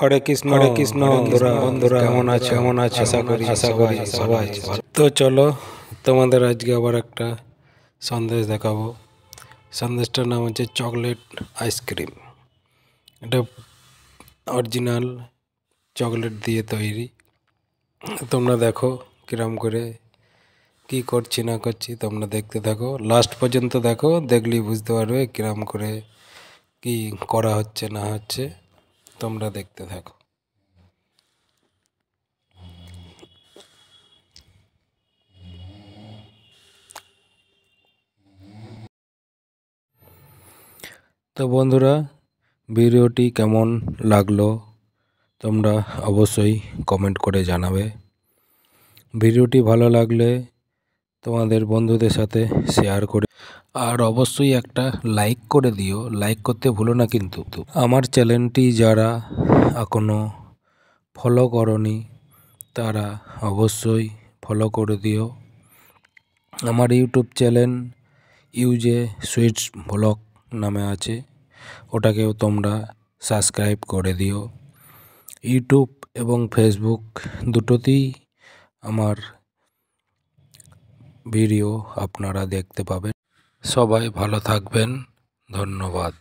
হরে কৃষ্ণ হরে কৃষ্ণ বন্ধুরা বন্ধুরা কেমন আছে কেমন আছে আশা করি আশা করি সবাই তো চলো তোমাদের আজকে আবার একটা সন্দেশ দেখাবো সন্দেশটার নাম হচ্ছে চকলেট আইসক্রিম এটা অরিজিনাল চকলেট দিয়ে তৈরি তোমরা দেখো কিরম করে কি করছি না করছি তোমরা দেখতে থাকো লাস্ট পর্যন্ত দেখো দেখলেই বুঝতে পারবে কিরম করে কি করা হচ্ছে না হচ্ছে তোমরা দেখতে থাকো তো বন্ধুরা ভিডিওটি কেমন লাগলো তোমরা অবশ্যই কমেন্ট করে জানাবে ভিডিওটি ভালো লাগলে তোমাদের বন্ধুদের সাথে শেয়ার করে আর অবশ্যই একটা লাইক করে দিও লাইক করতে ভুলো না কিন্তু আমার চ্যানেলটি যারা এখনও ফলো করনি তারা অবশ্যই ফলো করে দিও আমার ইউটিউব চ্যানেল ইউজে সুইটস ব্লগ নামে আছে ওটাকেও তোমরা সাবস্ক্রাইব করে দিও ইউটিউব এবং ফেসবুক দুটোতেই আমার ভিডিও আপনারা দেখতে পাবেন সবাই ভালো থাকবেন ধন্যবাদ